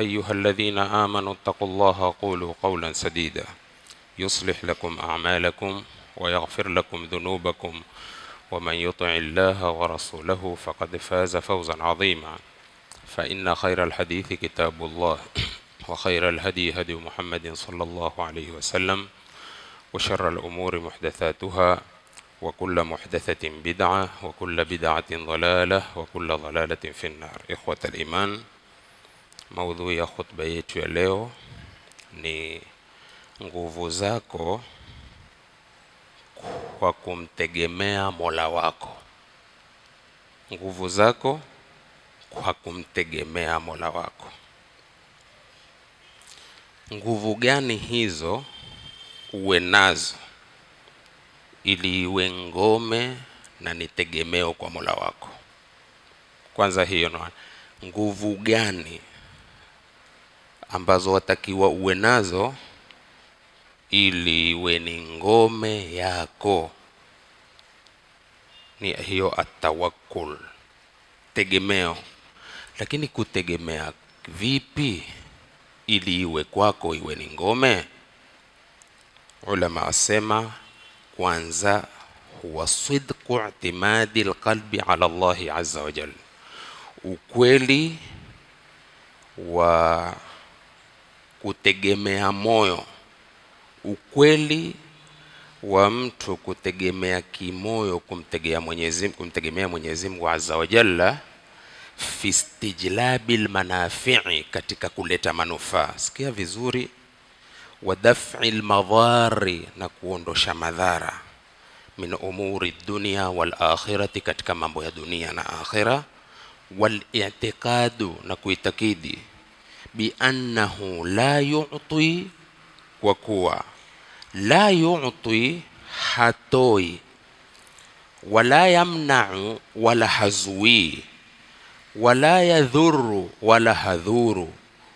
أيها الذين آمنوا اتقوا الله قولوا قولا سديدا يصلح لكم أعمالكم ويغفر لكم ذنوبكم ومن يطع الله ورسوله فقد فاز فوزا عظيما فإن خير الحديث كتاب الله وخير الهدي هدي محمد صلى الله عليه وسلم وشر الأمور محدثاتها وكل محدثة بدعة وكل بدعة ضلالة وكل ضلالة في النار إخوة الإيمان Maudhui ya khutba yetu ya leo ni nguvu zako kwa kumtegemea Mola wako. Nguvu zako kwa kumtegemea Mola wako. Nguvu gani hizo uwe nazo ili iwe ngome na ni tegemeo kwa Mola wako? Kwanza hiyo nguvu gani ambazo watakiwa uwe nazo ili iwe ni ngome yako ni hiyo atawakul tegemeo lakini kutegemea vipi ili iwe kwako iwe ni ngome ulama asema kwanza huwa sidqu i'timadi alqalbi ala llahi azza wa jalla ukweli wa kutegemea moyo. Ukweli wa mtu kutegemea kimoyo kumtegemea Mwenyezi Mungu, kumtegemea Mwenyezi Mungu Azza wa Jalla fi manafi'i, katika kuleta manufaa. Sikia vizuri, wa daf'il madhari, na kuondosha madhara min umuri dunia wal akhirati, katika mambo ya dunia na akhira, wal i'tiqadu, na kuitakidi biannahu la yu'ti kwa kuwa la yu'ti hatoi wala yamna'u wala hazui wala yadhuru wala hadhuru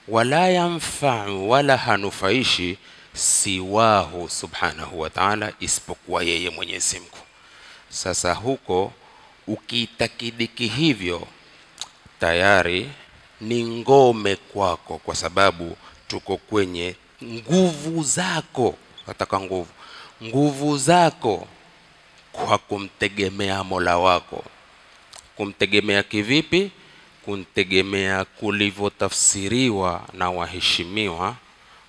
wala yanfa'u wala hanufaishi siwahu subhanahu wa ta'ala isipokuwa yeye Mwenyezi Mungu sasa huko ukiitakidiki hivyo tayari ni ngome kwako kwa sababu tuko kwenye nguvu zako nataka nguvu nguvu zako kwa kumtegemea mola wako kumtegemea kivipi kumtegemea kulivyotafsiriwa na waheshimiwa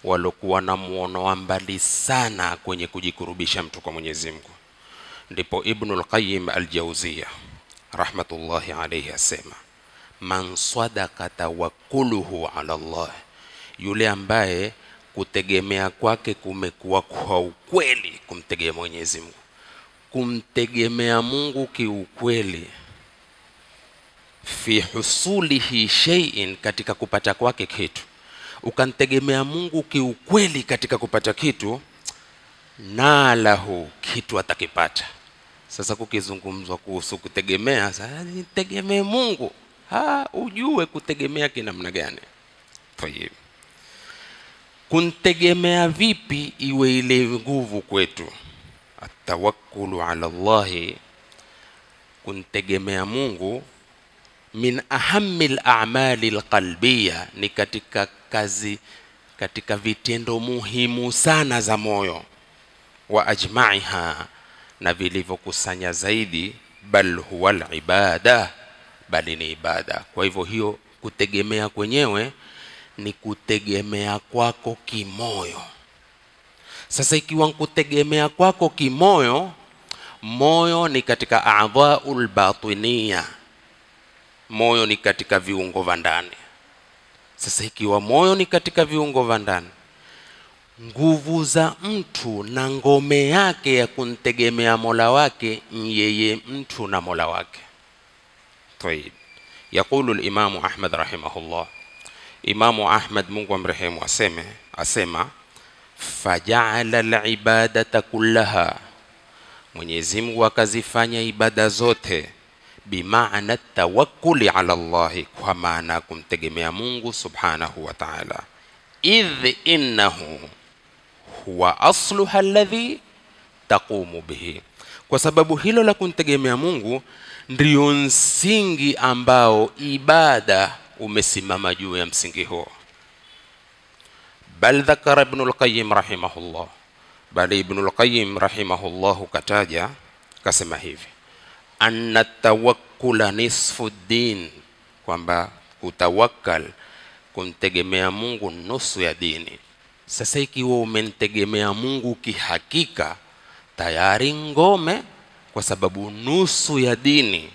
walokuwa na muono wa mbali sana kwenye kujikurubisha mtu kwa mwenyezi mungu ndipo ibnu lqayim aljauzia rahmatullahi alaihi asema man sadaka tawakkuluhu ala Allah, yule ambaye kutegemea kwake kumekuwa kwa ukweli, kumtegemea Mwenyezi Mungu, kumtegemea Mungu kiukweli fi husulihi shay'in, katika kupata kwake kitu, ukantegemea Mungu kiukweli katika kupata kitu, nalahu, kitu atakipata. Sasa kukizungumzwa kuhusu kutegemea, sasa nitegemee Mungu ha, ujue kutegemea kinamna gani tayib kuntegemea vipi iwe ile nguvu kwetu atawakkulu ala llahi kuntegemea mungu min ahami lamali lqalbiya ni katika kazi katika vitendo muhimu sana za moyo wa ajmaiha na vilivyokusanya zaidi bal huwa libada bali ni ibada kwa hivyo hiyo kutegemea kwenyewe ni kutegemea kwako kimoyo sasa ikiwa nkutegemea kwako kimoyo moyo ni katika adhaul batinia moyo ni katika viungo vya ndani sasa ikiwa moyo ni katika viungo vya ndani nguvu za mtu na ngome yake ya kumtegemea mola wake ni yeye mtu na mola wake الطيب يقول الإمام أحمد رحمه الله إمام أحمد منgu amrehemu aseme asema faja'ala al-ibadata kullaha Mwenyezi Mungu akazifanya ibada zote bimaana tawakkuli ala Allahi, kwa maana kumtegemea Mungu subhanahu wa ta'ala, idh innahu huwa asluha alladhi taqumu bihi, kwa sababu hilo la kumtegemea Mungu ndio msingi ambao ibada umesimama juu ya msingi huo bal dhakara ibn al-qayyim rahimahullah bal ibn al-qayyim rahimahullah kataja kasema hivi anna tawakkula nisfu din kwamba kutawakkal kumtegemea Mungu nusu ya dini sasa ikiwa umemtegemea Mungu kihakika tayari ngome kwa sababu nusu ya dini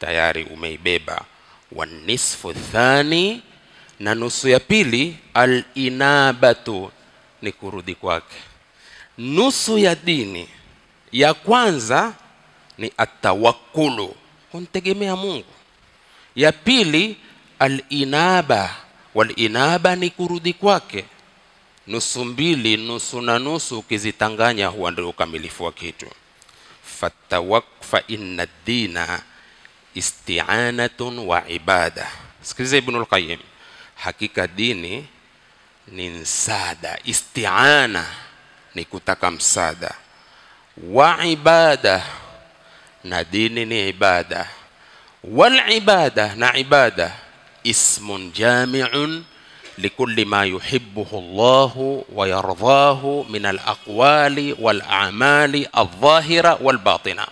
tayari umeibeba wa nisfu thani na nusu ya pili alinabatu ni kurudi kwake nusu ya dini ya kwanza ni atawakulu kumtegemea mungu ya pili alinaba walinaba ni kurudi kwake nusu mbili nusu na nusu ukizitanganya huwa ndio ukamilifu wa kitu فالتوقف إن الدين استعانة وعبادة زي ابن القيم حقيقة ديني ننسادة استعانة نكتك مسادة وعبادة نديني نعبادة والعبادة نعبادة اسم جامع likulli ma yuhibbuhu llahu wa min alaqwali walamali a'mali walbatina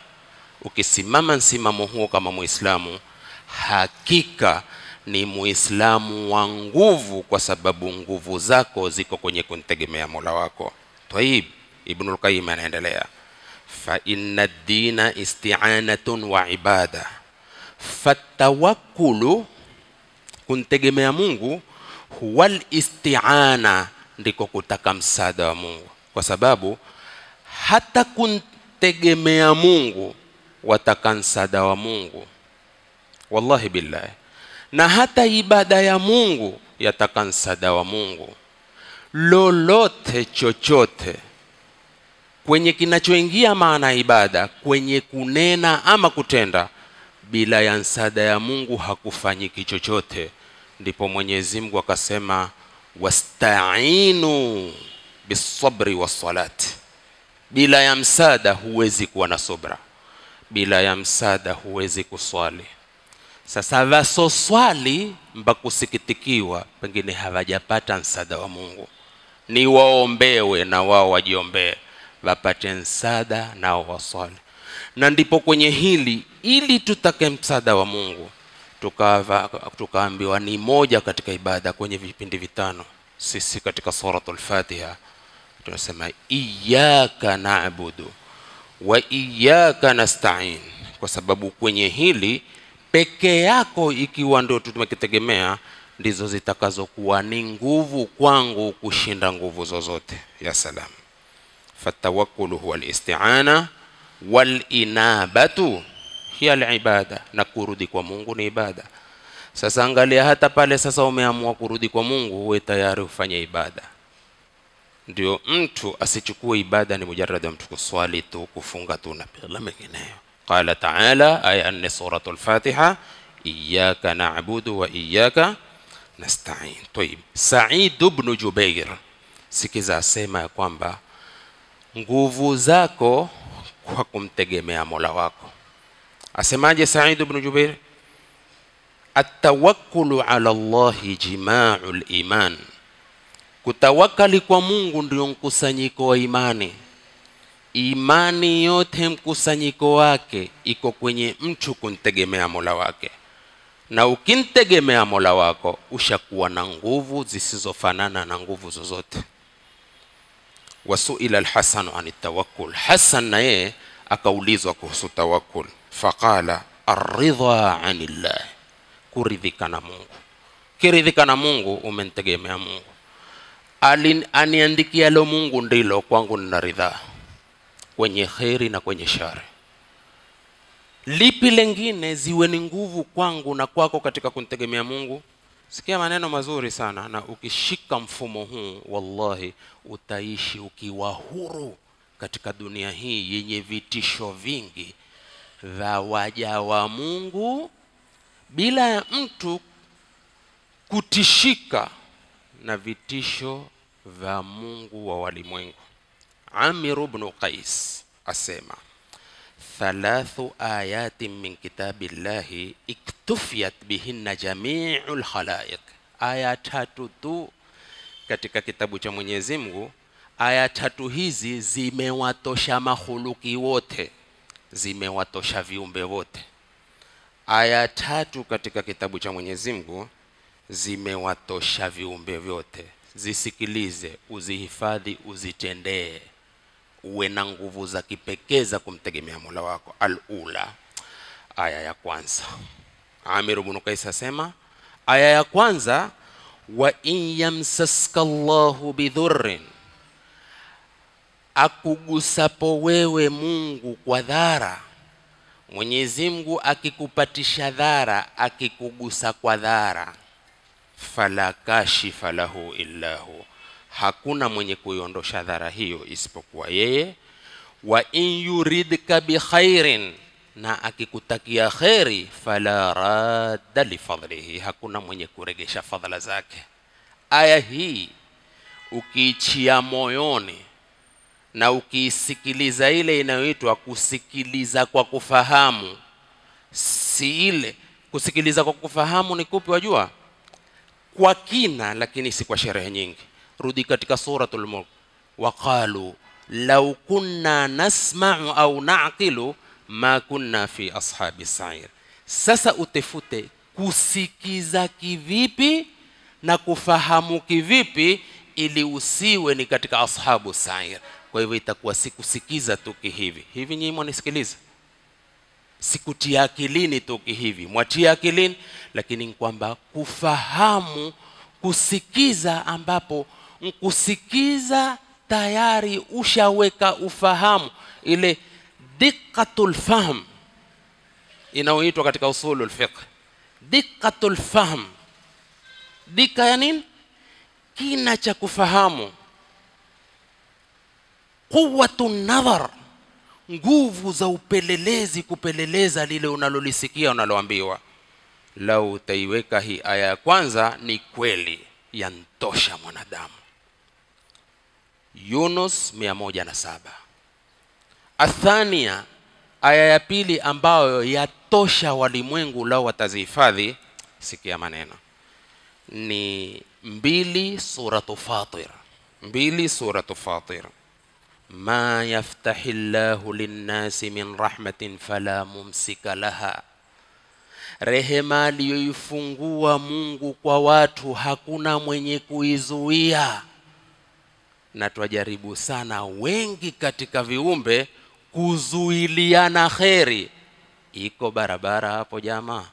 Ukisimama msimamo huo kama Muislamu, hakika ni Muislamu wa nguvu, kwa sababu nguvu zako ziko kwenye kuntegemea Mola wako. Taib, Ibnul Qayyim anaendelea fa inna dina isti'anatun wa ibada, fatawakkulu kuntegemea Mungu huwal isti'ana ndiko kutaka msaada wa Mungu kwa sababu hata kuntegemea Mungu wataka msaada wa Mungu wallahi billahi na hata ibada ya Mungu yataka msaada wa Mungu lolote chochote kwenye kinachoingia maana ibada kwenye kunena ama kutenda bila ya msaada ya Mungu hakufanyiki chochote ndipo Mwenyezi Mungu akasema wastainu bisabri wassalati, bila ya msaada huwezi kuwa na sobra, bila ya msaada huwezi kuswali. Sasa vasoswali mbakusikitikiwa pengine hawajapata msaada wa Mungu, ni waombewe na wao wajiombee, wapate msaada nao waswali. Na ndipo kwenye hili, ili tutake msaada wa Mungu tukaambiwa ni moja katika ibada kwenye vipindi vitano sisi katika suratul fatiha tunasema iyaka na'budu wa iyaka nasta'in kwa sababu kwenye hili peke yako ikiwa ndio tumekitegemea ndizo zitakazokuwa ni nguvu kwangu kushinda nguvu zozote ya salam fatawakkulu huwa listi'ana walinabatu hiya alibada na kurudi kwa Mungu ni ibada sasa angalia hata pale sasa umeamua kurudi kwa Mungu uwe tayari ufanye ibada ndio mtu asichukue ibada ni mujarrad ya mtu kuswali tu kufunga tu na bila mengineyo qala ta'ala aya 4 suratul fatiha iyyaka na'budu wa iyyaka nasta'in tayib Sa'id ibn Jubair sikiza asema ya kwamba nguvu zako kwa kumtegemea Mola wako asemaje Said ibn Jubair atawakkulu ala Allahi jimaul iman kutawakali kwa Mungu ndio mkusanyiko wa imani imani yote mkusanyiko wake iko kwenye mtu kuntegemea Mola wake na ukimtegemea Mola wako ushakuwa na nguvu zisizofanana na nguvu zozote wasuila alhasanu ani tawakkul hasan na yeye akaulizwa kuhusu tawakkul faqala aridha anillah kuridhika na Mungu kiridhika na Mungu umentegemea Mungu Alin, aniandikia lo Mungu ndilo kwangu nina ridhaa kwenye kheri na kwenye shari lipi lengine ziwe ni nguvu kwangu na kwako katika kuntegemea Mungu sikia maneno mazuri sana na ukishika mfumo huu wallahi utaishi ukiwa huru katika dunia hii yenye vitisho vingi vya waja wa Mungu bila ya mtu kutishika na vitisho vya Mungu wa walimwengu. Amir ibn Qais asema thalathu ayatin min kitabillahi iktufiyat bihinna jami'ul khalaiq, aya tatu tu katika kitabu cha Mwenyezi Mungu aya tatu hizi zimewatosha mahuluki wote zimewatosha viumbe wote aya tatu katika kitabu cha mwenyezi mungu zimewatosha viumbe vyote zisikilize uzihifadhi uzitendee uwe na nguvu za kipekee za kumtegemea mola wako alula aya ya kwanza amir bnu kais asema aya ya kwanza wa in yamsaska llahu bidhurrin akugusapo wewe Mungu kwa dhara, Mwenyezi Mungu akikupatisha dhara, akikugusa kwa dhara, fala kashifa lahu illahu, hakuna mwenye kuiondosha dhara hiyo isipokuwa yeye. Wa in yuridka bi khairin, na akikutakia kheri, fala radda lifadhlihi, hakuna mwenye kuregesha fadhala zake. Aya hii ukiichia moyoni na ukiisikiliza ile inayoitwa kusikiliza kwa kufahamu si ile kusikiliza kwa kufahamu ni kupi wajua kwa kina lakini si kwa sherehe nyingi rudi katika suratul mulk waqalu law kunna nasma'u au na'qilu ma kunna fi ashabi sa'ir sasa utefute kusikiza kivipi na kufahamu kivipi ili usiwe ni katika ashabu sa'ir kwa hivyo itakuwa sikusikiza tu kihivi hivi nyinyi mwanisikiliza sikutia akilini tu kihivi mwatia akilini lakini kwamba kufahamu kusikiza ambapo nkusikiza tayari ushaweka ufahamu ile diqqatul fahm inaoitwa katika usulul fiqh diqqatul fahm dika ya nini kina cha kufahamu quwwatu nadhar nguvu za upelelezi kupeleleza lile unalolisikia unaloambiwa lau utaiweka hii aya ya kwanza ni kweli yantosha mwanadamu Yunus 107 athania aya ya pili ambayo yatosha walimwengu lao watazihifadhi sikia maneno ni mbili suratu fatir mbili suratu fatir ما يفتح الله للناس من رحمة فلا ممسك لها rehema aliyoifungua mungu kwa watu hakuna mwenye kuizuia na twajaribu sana wengi katika viumbe kuzuiliana kheri iko barabara hapo jamaa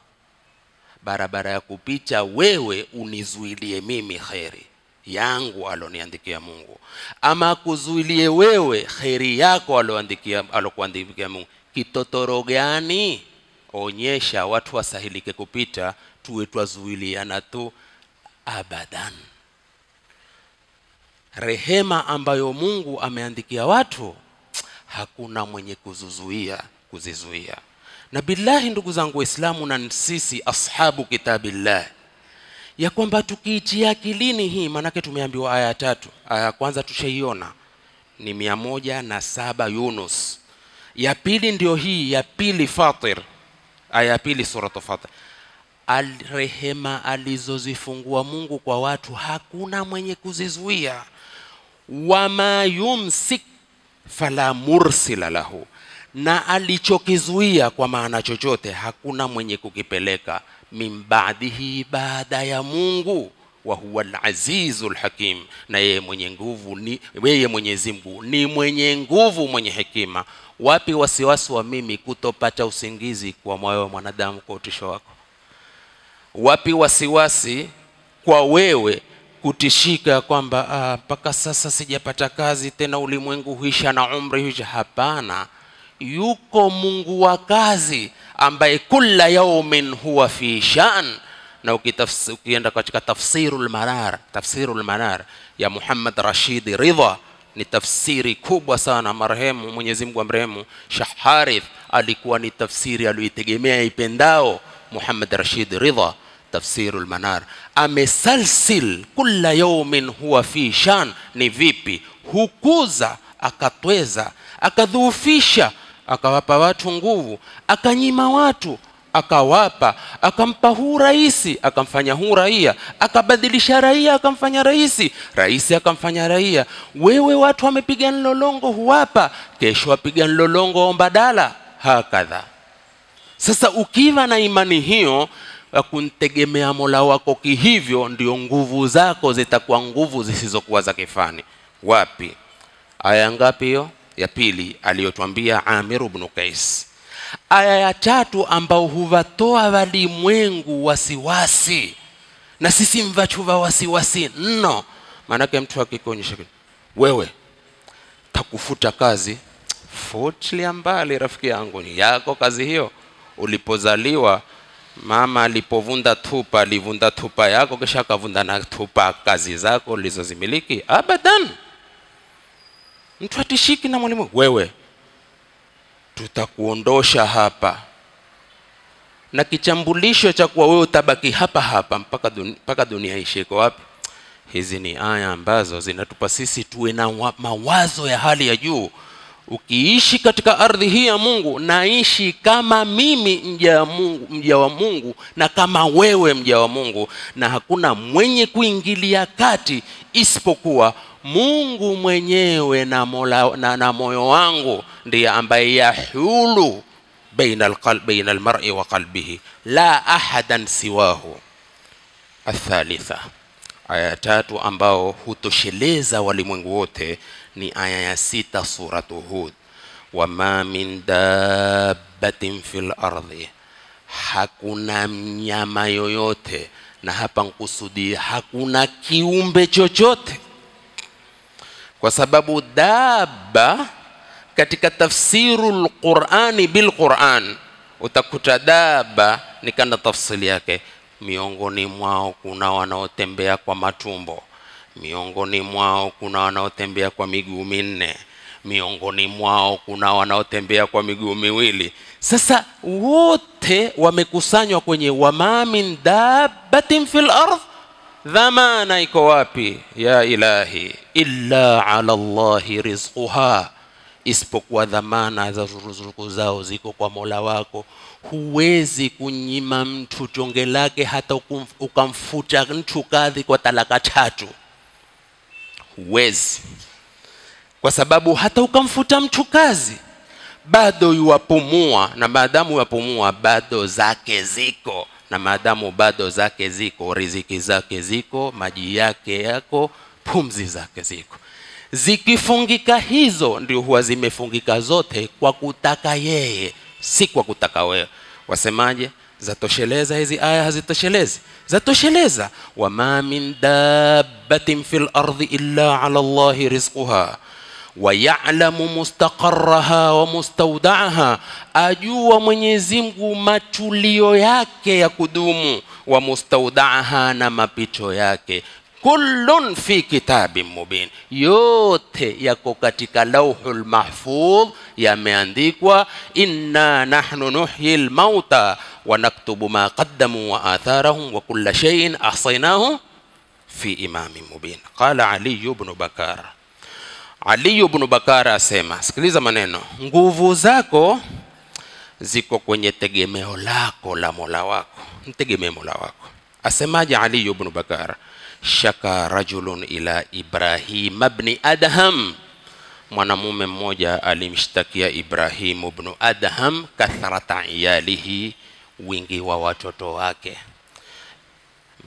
barabara ya kupicha wewe unizuilie mimi kheri yangu aloniandikia Mungu, ama akuzuilie wewe kheri yako aloandikia alokuandikia Mungu. Kitotoro gani? Onyesha watu wasahilike kupita, tuwe twazuiliana tu abadan. Rehema ambayo Mungu ameandikia watu, hakuna mwenye kuzuzuia kuzizuia. Na billahi, ndugu zangu Waislamu, na sisi ashabu kitabillah ya kwamba tukiitia akilini hii maanake tumeambiwa aya tatu aya ya kwanza tushaiona ni mia moja na saba yunus ya pili ndio hii ya pili fatir aya ya pili suratu fatir Al rehema alizozifungua mungu kwa watu hakuna mwenye kuzizuia wama yumsik fala mursila lahu na alichokizuia kwa maana chochote hakuna mwenye kukipeleka min ba'dihi baada ya Mungu wa huwa al-azizul hakim na yeye mwenye nguvu ni yeye Mwenyezi Mungu ni mwenye nguvu mwenye hekima wapi wasiwasi wa mimi kutopata usingizi kwa moyo wa mwanadamu kwa utisho wako wapi wasiwasi kwa wewe kutishika kwamba ah, mpaka sasa sijapata kazi tena ulimwengu huisha na umri huisha hapana yuko Mungu wa kazi ambaye kula yaumin huwa fi shan na ukienda katika tafsirul manar tafsirul manar ya Muhammad Rashid Ridha ni tafsiri kubwa sana marehemu Mwenyezi Mungu amrehemu shaharith alikuwa ni tafsiri aliyoitegemea ipendao Muhammad Rashid Ridha tafsirul manar amesalsil kula yaumin huwa fi shan ni vipi hukuza akatweza akadhuufisha akawapa watu nguvu, akanyima watu akawapa, akampa huu raisi, akamfanya huu raia, akabadilisha raia, akamfanya raisi, raisi akamfanya raia. Wewe watu wamepiga nlolongo, huwapa, kesho wapiga nlolongo ombadala hakadha. Sasa ukiva na imani hiyo ya kumtegemea Mola wako kihivyo, ndio nguvu zako zitakuwa nguvu zisizokuwa za kifani. Wapi? Aya ngapi hiyo? ya pili aliyotwambia Amir ibn Qais. Aya ya tatu ambao huvatoa walimwengu wasiwasi, na sisi mvachuva wasiwasi nno. Maanake mtu akikuonyesha wewe takufuta kazi, futilia mbali rafiki yangu, ni yako kazi hiyo. Ulipozaliwa mama alipovunda tupa, alivunda tupa yako, kisha akavunda na tupa kazi zako ulizozimiliki. Abadan, mtu atishiki na mwalimu wewe tutakuondosha hapa na kichambulisho cha kuwa wewe utabaki hapa hapa mpaka dunia, mpaka dunia ishe iko wapi hizi ni aya ambazo zinatupa sisi tuwe na mawazo ya hali ya juu ukiishi katika ardhi hii ya mungu naishi kama mimi mja, mungu, mja wa mungu na kama wewe mja wa mungu na hakuna mwenye kuingilia kati isipokuwa Mungu mwenyewe na, mola, na, na moyo wangu ndiye ambaye yahulu baina alqalbi baina almar'i wa qalbihi la ahadan siwahu. Athalitha, aya tatu ambao hutosheleza walimwengu wote ni aya ya sita suratu Hud, wama min dabbatin fil ardhi, hakuna mnyama yoyote, na hapa nkusudia hakuna kiumbe chochote kwa sababu daba katika tafsiru lqurani bilquran utakuta daba ni kana tafsili yake miongoni mwao kuna wanaotembea kwa matumbo miongoni mwao kuna wanaotembea kwa miguu minne miongoni mwao kuna wanaotembea kwa miguu miwili sasa wote wamekusanywa kwenye wama min dabatin fi ardh dhamana iko wapi ya ilahi illa ala allahi rizquha isipokuwa dhamana za ruzuku zao ziko kwa mola wako huwezi kunyima mtu tonge lake hata ukamfuta mtu kadhi kwa talaka tatu huwezi kwa sababu hata ukamfuta mtu kazi bado yuwapumua na maadamu yuwapumua bado zake ziko na maadamu bado zake ziko riziki zake ziko maji yake yako pumzi zake ziko zikifungika hizo ndio huwa zimefungika zote kwa kutaka yeye si kwa kutaka wewe wasemaje zatosheleza hizi aya hazitoshelezi zatosheleza wama min dabbatin fil ardi illa ala llahi rizquha ويعلم مستقرها ومستودعها أجو من يزمغ ما تليو yake يا كدوم ومستودعها نما بيتو yake كل في كتاب مبين يوت يا كوكاتيكا لوح المحفوظ يا مانديكوا إنا نحن نحيي الموتى ونكتب ما قدموا وآثارهم وكل شيء أحصيناه في إمام مبين قال علي بن بكر Ali ibn Bakara asema, sikiliza maneno, nguvu zako ziko kwenye tegemeo lako la Mola wako, mtegemee Mola wako. Asemaje Ali ibn Bakara? Shaka rajulun ila Ibrahim ibn Adham, mwanamume mmoja alimshtakia Ibrahim ibn Adham kathrata iyalihi, wingi wa watoto wake.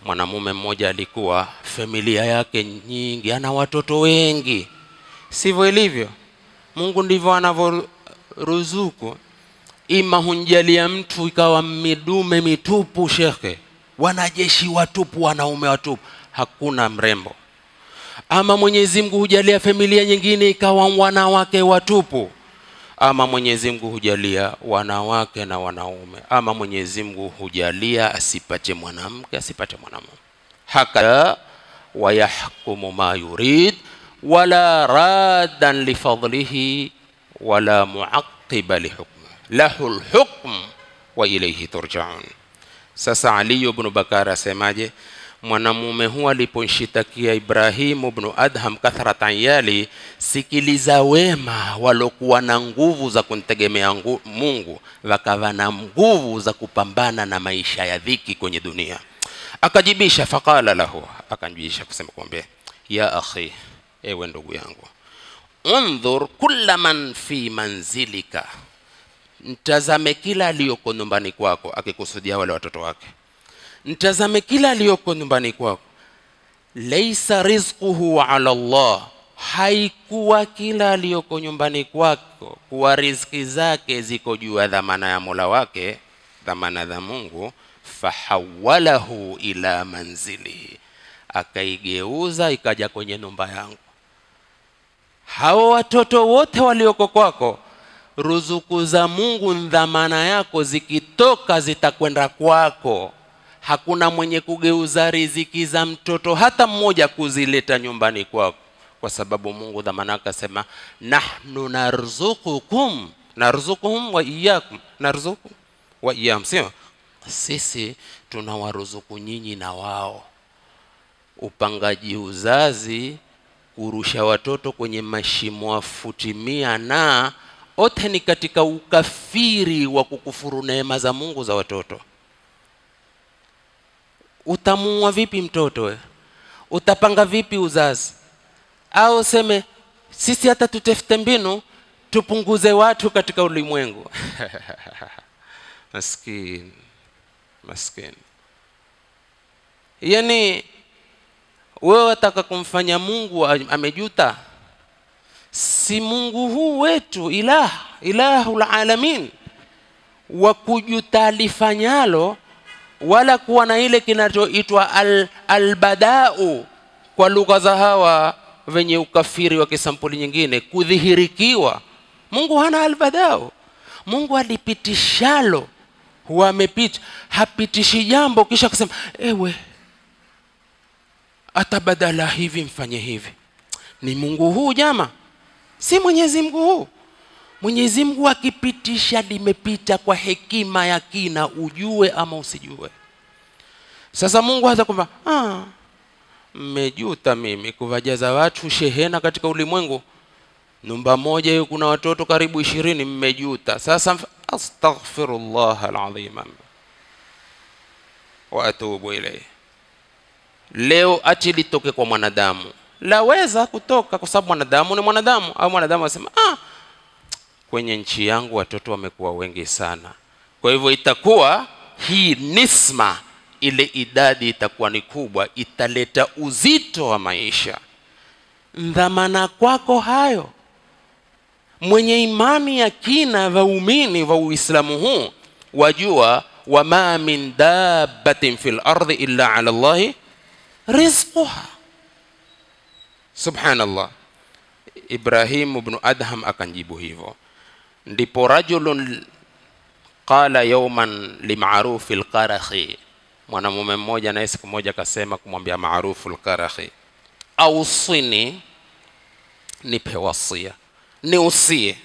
Mwanamume mmoja alikuwa familia yake nyingi, ana watoto wengi sivyo ilivyo mungu ndivyo anavyoruzuku ima humjalia mtu ikawa midume mitupu shekhe wanajeshi watupu wanaume watupu hakuna mrembo ama mwenyezi mungu hujalia familia nyingine ikawa wanawake watupu ama mwenyezi mungu hujalia wanawake na wanaume ama mwenyezi mungu hujalia asipate mwanamke asipate mwanamume hakadha wayahkumu ma yurid wala raddan lifadlihi wala muaqiba lihukmi lahu lhukm wa ilaihi turjaun. Sasa aliyu bnu Bakar asemaje? mwanamume huyu aliponshitakia Ibrahimu bnu Adham kathratan yali, sikiliza wema walokuwa na nguvu za kuntegemea Mungu, wakava na nguvu za kupambana na maisha ya dhiki kwenye dunia. Akajibisha faqala lahu, akanjibisha kusema kwamba ya akhi ewe ndugu yangu undhur kulla man fi manzilika mtazame kila aliyoko nyumbani kwako akikusudia wale watoto wake mtazame kila aliyoko nyumbani kwako laisa rizquhu ala Allah haikuwa kila aliyoko nyumbani kwako kuwa riziki zake ziko juu ya dhamana ya Mola wake dhamana za Mungu fahawalahu ila manzilihi akaigeuza ikaja kwenye nyumba yangu hao watoto wote walioko kwako ruzuku za mungu dhamana yako zikitoka zitakwenda kwako hakuna mwenye kugeuza riziki za mtoto hata mmoja kuzileta nyumbani kwako kwa sababu mungu dhamana akasema nahnu narzukukum narzukuhum wa iyakum narzuku wa sio sisi tunawaruzuku nyinyi na wao upangaji uzazi urusha watoto kwenye mashimo afutimia na ote ni katika ukafiri wa kukufuru neema za Mungu za watoto Utamua vipi mtoto we? utapanga vipi uzazi au seme sisi hata tutefute mbinu tupunguze watu katika ulimwengu maskini maskini yani wewe wataka kumfanya Mungu amejuta si Mungu huu wetu ilah ilahul alamin wa kujuta lifanyalo wala kuwa na ile kinachoitwa al, albadau kwa lugha za hawa wenye ukafiri wa kisampuli nyingine kudhihirikiwa Mungu hana albadau Mungu alipitishalo huwa amepita hapitishi jambo kisha kusema ewe hata badala hivi mfanye hivi ni mungu huu jama si mwenyezi mungu huu mwenyezi mungu akipitisha limepita kwa hekima ya kina ujue ama usijue sasa mungu hata kwamba ah, mmejuta mimi kuvajaza watu shehena katika ulimwengu numba moja hiyo kuna watoto karibu ishirini mmejuta sasa astaghfirullah alazim wa atubu ilayhi leo ati litoke kwa mwanadamu laweza kutoka kwa sababu mwanadamu ni mwanadamu au mwanadamu asema ah, kwenye nchi yangu watoto wamekuwa wengi sana kwa hivyo itakuwa hii nisma ile idadi itakuwa ni kubwa italeta uzito wa maisha dhamana kwako hayo mwenye imani ya kina vaumini wa uislamu huu wajua ma min dabbatin fi lardi illa ala llahi rizquha subhanallah ibrahim ibn adham akanjibu hivyo ndipo rajulun qala yawman limarufi alqarahi mwanamume mmoja naye siku moja akasema kumwambia maarufu alqarahi ausini nipe wasia niusie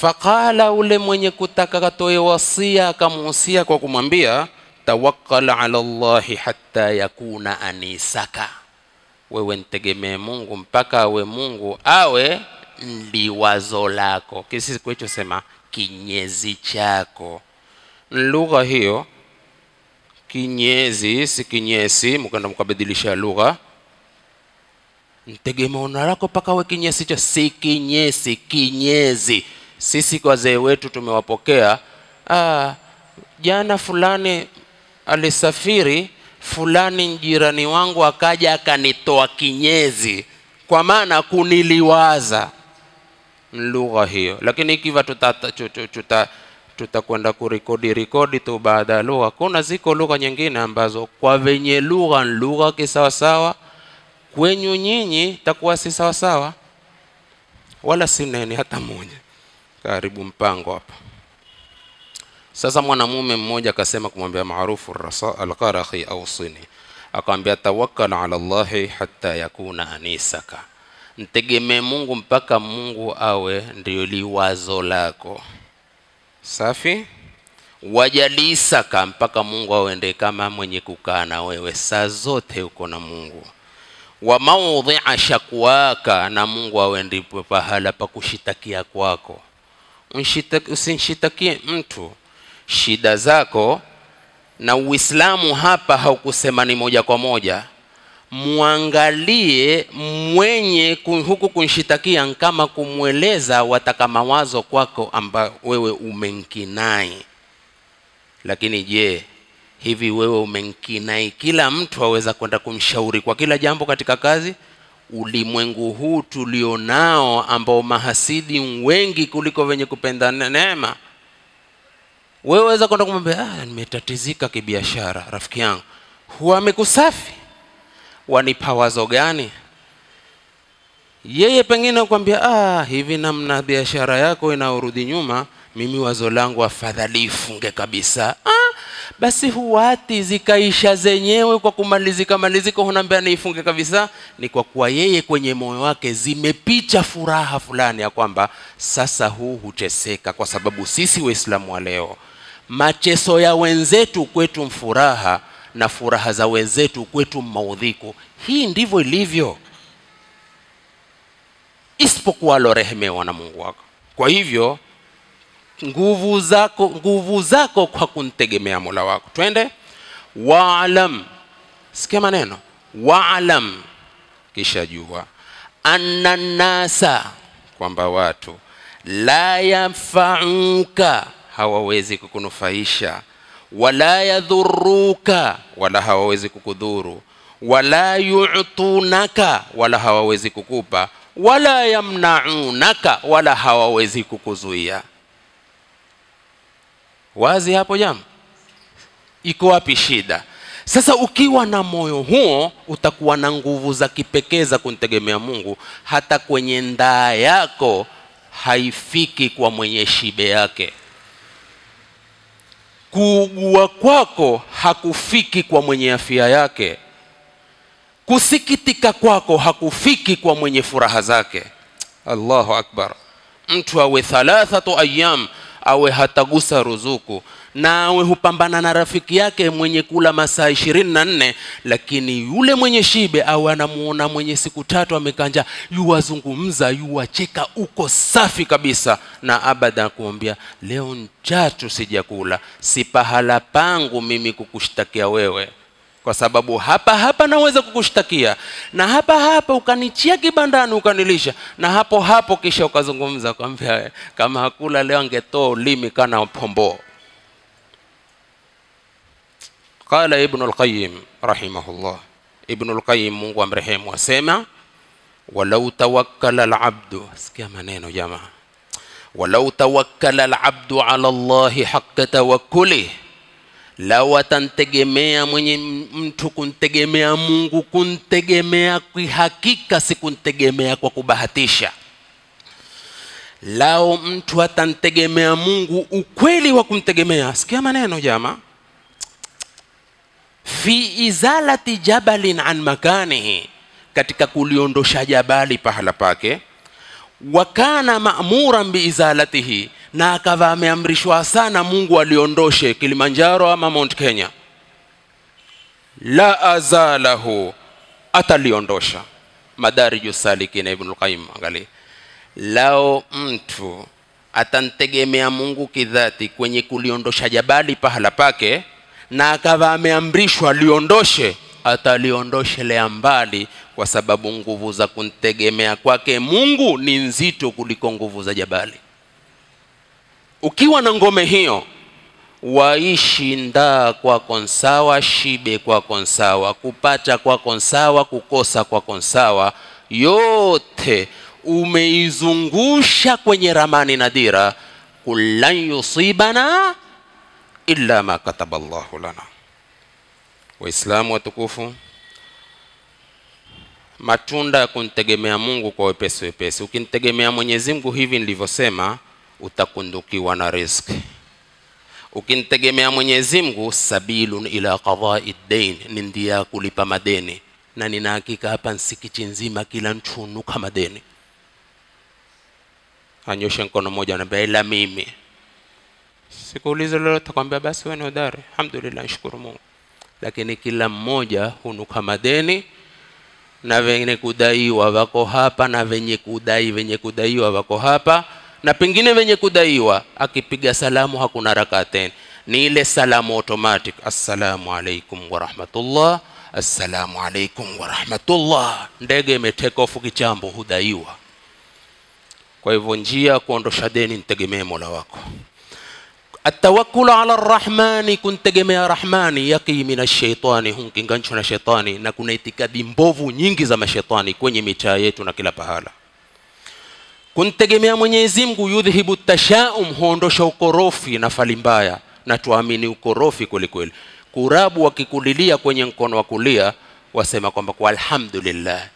faqala ule mwenye kutaka katoe wasia akamuhusia kwa kumwambia tawakkal ala Allahi hatta yakuna anisaka, wewe ntegemee Mungu mpaka awe Mungu awe liwazo lako, kisi kwetu sema kinyezi chako. Lugha hiyo kinyezi si kinyesi, mkaenda mkabadilisha lugha mtegemeo lako mpaka awe kinyesi cho, si kinyesi, kinyezi. Sisi wazee wetu tumewapokea ah, jana fulani alisafiri fulani jirani wangu akaja akanitoa kinyezi kwa maana kuniliwaza lugha hiyo lakini ikiwa tutakwenda tuta, tuta, tuta kurekodi rekodi tu baada ya lugha kuna ziko lugha nyingine ambazo kwa venye lugha lugha kisawasawa kwenyu nyinyi takuwa si sawasawa wala si nene hata moja karibu mpango hapa sasa mwanamume mmoja akasema kumwambia maarufu alqarakhi ausini akamwambia tawakkal ala llahi hatta yakuna anisaka mtegemee mungu mpaka mungu awe ndio liwazo lako safi wajalisaka mpaka mungu awe ndiye kama mwenye kukaa na wewe saa zote uko na mungu wa maudhia shakwaka na mungu awe ndipo pahala pa kushitakia kwako usinshitakie mtu shida zako na Uislamu hapa haukusema ni moja kwa moja, muangalie mwenye huku kunshitakia kama kumweleza wataka mawazo kwako ambayo wewe umenkinai. Lakini je, hivi wewe umenkinai kila mtu aweza kwenda kumshauri kwa kila jambo katika kazi? Ulimwengu huu tulionao ambao mahasidi wengi kuliko wenye kupenda neema wewe waweza kwenda kumwambia ah, nimetatizika kibiashara rafiki yangu huwa amekusafi wanipa wazo gani yeye pengine kuambia ah, hivi namna biashara yako inaurudi nyuma mimi wazo langu afadhali ifunge kabisa ah, basi huati zikaisha zenyewe kwa kumalizika malizika hunaambia niifunge kabisa ni kwa kuwa yeye kwenye moyo wake zimepicha furaha fulani ya kwamba sasa huu huteseka kwa sababu sisi waislamu wa leo macheso ya wenzetu kwetu mfuraha na furaha za wenzetu kwetu maudhiko hii ndivyo ilivyo isipokuwa lorehemewa na mungu wako kwa hivyo nguvu zako nguvu zako kwa kumtegemea mola wako twende waalam sikia maneno waalam kisha jua anna nasa kwamba watu la yanfauka hawawezi kukunufaisha wala yadhuruka wala hawawezi kukudhuru wala yu'tunaka wala hawawezi kukupa wala yamnaunaka wala hawawezi kukuzuia wazi hapo jamu iko wapi shida sasa ukiwa na moyo huo utakuwa na nguvu za kipekee za kumtegemea mungu hata kwenye ndaa yako haifiki kwa mwenye shibe yake Kuugua kwako hakufiki kwa mwenye afya yake, kusikitika kwako hakufiki kwa mwenye furaha zake. Allahu akbar! Mtu awe thalathatu ayyam awe hatagusa ruzuku na awe hupambana na rafiki yake mwenye kula masaa ishirini na nne lakini yule mwenye shibe awe anamuona mwenye siku tatu amekanja yuwazungumza yuwacheka uko safi kabisa na abada akuambia leo njatu sijakula si pahala pangu mimi kukushtakia wewe kwa sababu hapa hapa naweza kukushtakia na hapa hapa ukanichia kibandani ukanilisha na hapo hapo kisha ukazungumza kwambia kama hakula leo angetoa ulimi kana pomboo qala ibn alqayim rahimahullah ibn alqayim mungu amrehemu asema walau tawakkala alabdu sikia maneno jamaa walau tawakkala alabdu ala llahi haqqa tawakkulihi lau atantegemea mwenye mtu kuntegemea mungu kuntegemea kihakika si kuntegemea kwa kubahatisha lao mtu atantegemea mungu ukweli wa kumtegemea sikia maneno jama fi izalati jabalin an makanihi katika kuliondosha jabali pahala pake wakana ma'muran biizalatihi na akawa ameamrishwa sana mungu aliondoshe kilimanjaro ama mount kenya la azalahu ataliondosha madariju salikina ibn lqaim angalia lao mtu atamtegemea mungu kidhati kwenye kuliondosha jabali pahala pake na akawa ameamrishwa liondoshe le mbali kwa sababu nguvu za kuntegemea kwake mungu ni nzito kuliko nguvu za jabali ukiwa na ngome hiyo, waishi ndaa kwa konsawa, shibe kwa konsawa, kupata kwa konsawa, kukosa kwa konsawa, yote umeizungusha kwenye ramani dira kulan yusibana illa ma kataba Allahu lana. Waislamu watukufu, matunda ya kuntegemea Mungu kwa wepesi wepesi. Ukimtegemea Mwenyezi Mungu hivi nilivyosema utakundukiwa na riziki ukintegemea mwenyezi mungu sabilun ila qadai dain ni ndia kulipa madeni na nina hakika hapa nsikichi nzima kila nchunuka madeni anyoshe mkono mmoja anaambia ila mimi sikuuliza lolote kwambia basi wewe ni hodari alhamdulillah nshukuru mungu lakini kila mmoja hunuka madeni na wenye kudaiwa wako hapa na venye kudai venye kudaiwa wako hapa na pengine venye kudaiwa akipiga salamu hakuna tena ni ile salamu automatic assalamu alaikum warahmatullah assalamu alaikum warahmatullah ndege imeteka off kichambo hudaiwa kwa hivyo njia kuondosha deni nitegemee mola wako atawakulu ala rahmani kuntegemea rahmani yaki mina shaitani hunkingancho na shetani na kuna itikadi mbovu nyingi za mashetani kwenye mitaa yetu na kila pahala kumtegemea mwenyezi mungu yudhhibu tashaum huondosha ukorofi na fali mbaya na tuamini ukorofi kwelikweli kurabu wakikulilia kwenye mkono wa kulia wasema kwamba kwa alhamdulillah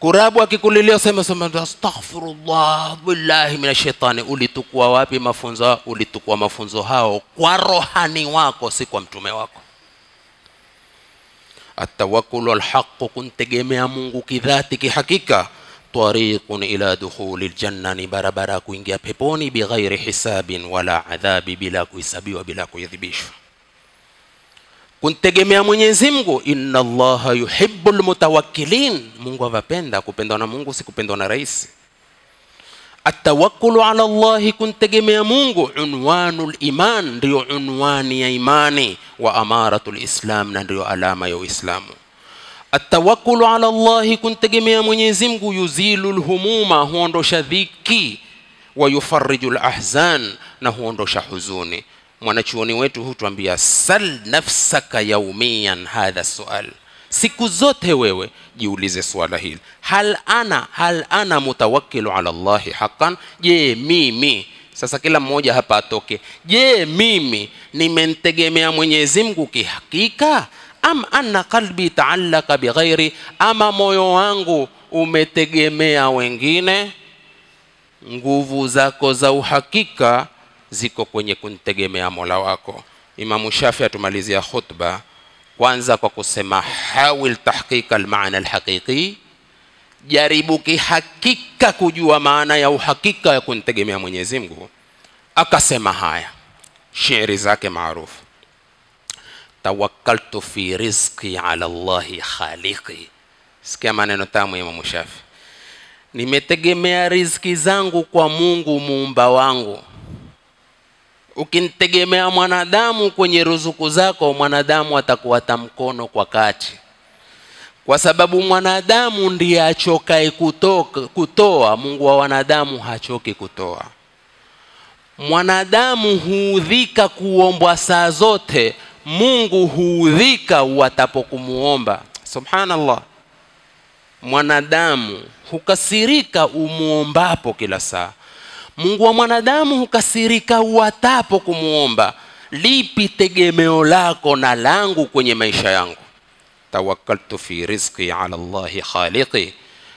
kurabu akikulilia useme sema astaghfirullah billahi minashaitani ulitukua wapi mafunzo ulitukua mafunzo hao kwa rohani wako si kwa mtume wako atawakulu alhaqu kuntegemea mungu kidhati kihakika tariqun ila dukhuli ljanna ni barabara kuingia peponi bighairi hisabin wala adhabi bila kuhesabiwa bila kuidhibishwa kuntegemea mwenyezi mungu inna allaha yuhibu mutawakkilin mungu avapenda kupendwa na mungu si kupendwa na rais atawakkalu ala llahi kuntegemea mungu unwanu liman ndiyo unwani ya imani wa amaratu lislam na ndio alama ya uislamu atawakulu ala Allahi, kuntegemea Mwenyezi Mungu, yuzilu lhumuma, huondosha dhiki, wa yufariju lahzan, na huondosha huzuni. Mwanachuoni wetu hutuambia sal nafsaka yaumiyan hadha sual, siku zote wewe jiulize swala hili, hal ana hal ana mutawakkilu ala llahi haqqan, je mimi sasa kila mmoja hapa atoke, je, mimi nimemtegemea Mwenyezi Mungu kihakika? am anna qalbi taallaka bighairi ama moyo wangu umetegemea wengine nguvu zako za uhakika ziko kwenye kuntegemea mola wako imamu shafi atumalizia khutba kwanza kwa kusema hawil tahqiqa almaana alhaqiqi jaribu kihakika kujua maana ya uhakika ya kuntegemea mwenyezi mungu akasema haya shairi zake maarufu tawakkaltu fi rizqi ala Allahi khaliqi. Sikia maneno tamu ya Imam Shafi, nimetegemea riziki zangu kwa Mungu muumba wangu. Ukimtegemea mwanadamu kwenye ruzuku zako, mwanadamu atakuata mkono kwa kati, kwa sababu mwanadamu ndiye achokae kutoa. Mungu wa wanadamu hachoki kutoa. Mwanadamu huudhika kuombwa saa zote Mungu huudhika watapokumuomba. Subhanallah, mwanadamu hukasirika umuombapo kila saa. Mungu wa mwanadamu hukasirika watapo kumuomba. Lipi tegemeo lako na langu kwenye maisha yangu? tawakaltu fi rizqi ala Allahi khaliqi,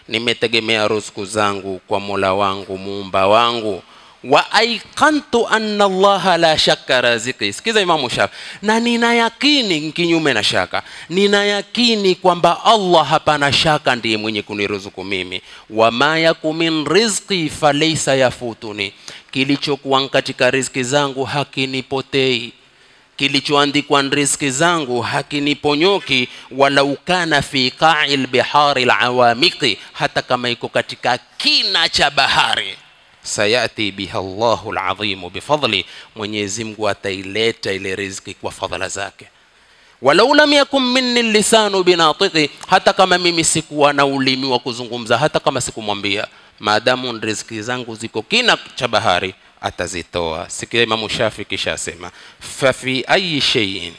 nimetegemea rizku zangu kwa Mola wangu muumba wangu wa aiqantu anna allaha la shakka raziki sikiza imamu shafi na nina yakini kinyume na shaka nina yakini kwamba allah hapana shaka ndiye mwenye kuniruzuku mimi wama yaku min rizqi falaisa yafutuni kilichokuwa katika riziki zangu hakinipotei kilichoandikwa riziki zangu hakiniponyoki wala ukana fi qa'il bihari lawamiki hata kama iko katika kina cha bahari sayati biha Allahu al bifadli Mwenyezi Mungu ataileta ile riziki kwa fadhala zake walau lam yakun minni lisanu binatiqi hata kama mimi sikuwa na ulimi wa kuzungumza hata kama sikumwambia maadamu riziki zangu ziko kina cha bahari atazitoa sikia Imam Shafi kisha asema fa fi ayi shay'in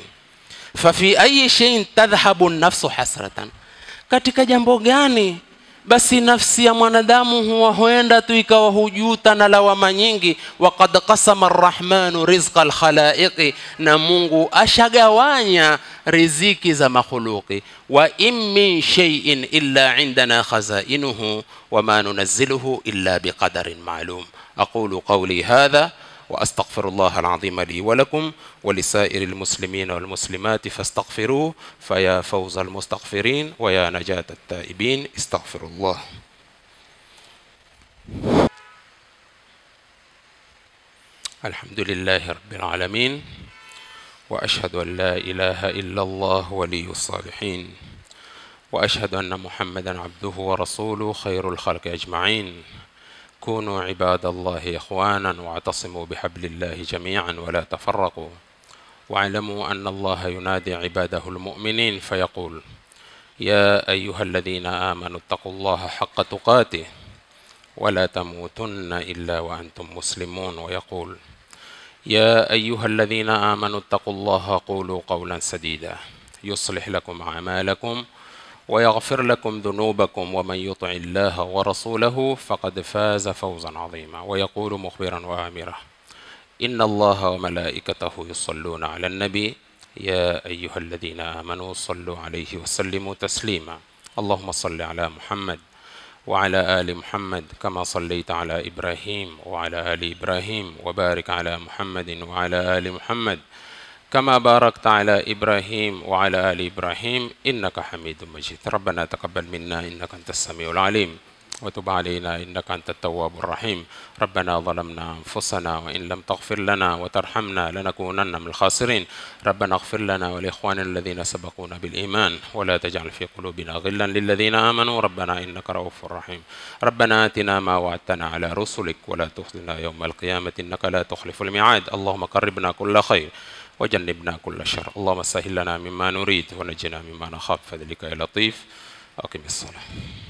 fa fi ayi shay'in tadhhabu an-nafsu hasratan katika jambo gani basi nafsi ya mwanadamu huwa huenda tu ikawa hujuta na lawama nyingi waqad qasama arrahmanu rizqa alkhalaiqi na mungu ashagawanya riziki za makhuluqi wa in min shay'in illa indana khazainuhu wa ma nunazziluhu illa biqadarin ma'lum aqulu qawli hadha وأستغفر الله العظيم لي ولكم ولسائر المسلمين والمسلمات فاستغفروه فيا فوز المستغفرين ويا نجاة التائبين استغفر الله الحمد لله رب العالمين وأشهد أن لا إله إلا الله ولي الصالحين وأشهد أن محمدا عبده ورسوله خير الخلق أجمعين كونوا عباد الله إخوانا واعتصموا بحبل الله جميعا ولا تفرقوا واعلموا أن الله ينادي عباده المؤمنين فيقول يا أيها الذين آمنوا اتقوا الله حق تقاته ولا تموتن إلا وأنتم مسلمون ويقول يا أيها الذين آمنوا اتقوا الله قولوا قولا سديدا يصلح لكم أعمالكم ويغفر لكم ذنوبكم ومن يطع الله ورسوله فقد فاز فوزا عظيما ويقول مخبرا وامرا ان الله وملائكته يصلون على النبي يا ايها الذين امنوا صلوا عليه وسلموا تسليما اللهم صل على محمد وعلى ال محمد كما صليت على ابراهيم وعلى ال ابراهيم وبارك على محمد وعلى ال محمد كما باركت على إبراهيم وعلى آل إبراهيم إنك حميد مجيد ربنا تقبل منا إنك أنت السميع العليم وتب علينا إنك أنت التواب الرحيم ربنا ظلمنا أنفسنا وإن لم تغفر لنا وترحمنا لنكونن من الخاسرين ربنا اغفر لنا ولإخواننا الذين سبقونا بالإيمان ولا تجعل في قلوبنا غلا للذين آمنوا ربنا إنك رؤوف رحيم ربنا آتنا ما وعدتنا على رسلك ولا تخزنا يوم القيامة إنك لا تخلف الميعاد اللهم قربنا كل خير وجنبنا كل شر اللهم سهل لنا مما نريد ونجنا مما نخاف فذلك يا لطيف أقم الصلاة